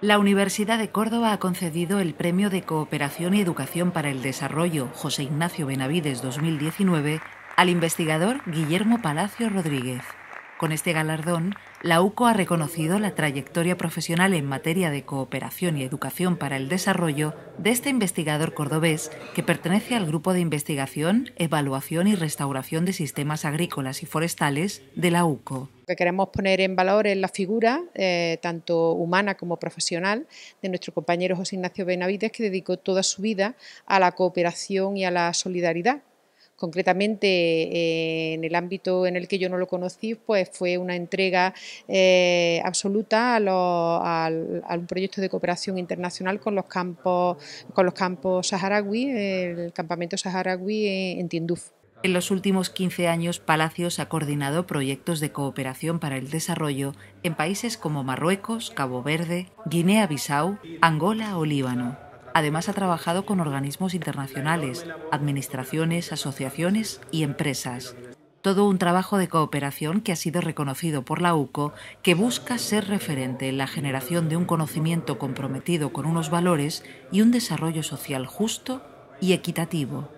La Universidad de Córdoba ha concedido el Premio de Cooperación y Educación para el Desarrollo José Ignacio Benavides 2019 al investigador Guillermo Palacio Rodríguez. Con este galardón, la UCO ha reconocido la trayectoria profesional en materia de cooperación y educación para el desarrollo de este investigador cordobés que pertenece al Grupo de Investigación, Evaluación y Restauración de Sistemas Agrícolas y Forestales de la UCO. Lo que queremos poner en valor es la figura, eh, tanto humana como profesional, de nuestro compañero José Ignacio Benavides, que dedicó toda su vida a la cooperación y a la solidaridad. Concretamente, eh, en el ámbito en el que yo no lo conocí, pues fue una entrega eh, absoluta a, un proyecto de cooperación internacional con los campos, con los campos saharaui, el campamento saharaui en, en Tinduf. En los últimos 15 años, Palacios ha coordinado proyectos de cooperación para el desarrollo en países como Marruecos, Cabo Verde, Guinea-Bissau, Angola o Líbano. Además, ha trabajado con organismos internacionales, administraciones, asociaciones y empresas. Todo un trabajo de cooperación que ha sido reconocido por la UCO, que busca ser referente en la generación de un conocimiento comprometido con unos valores y un desarrollo social justo y equitativo.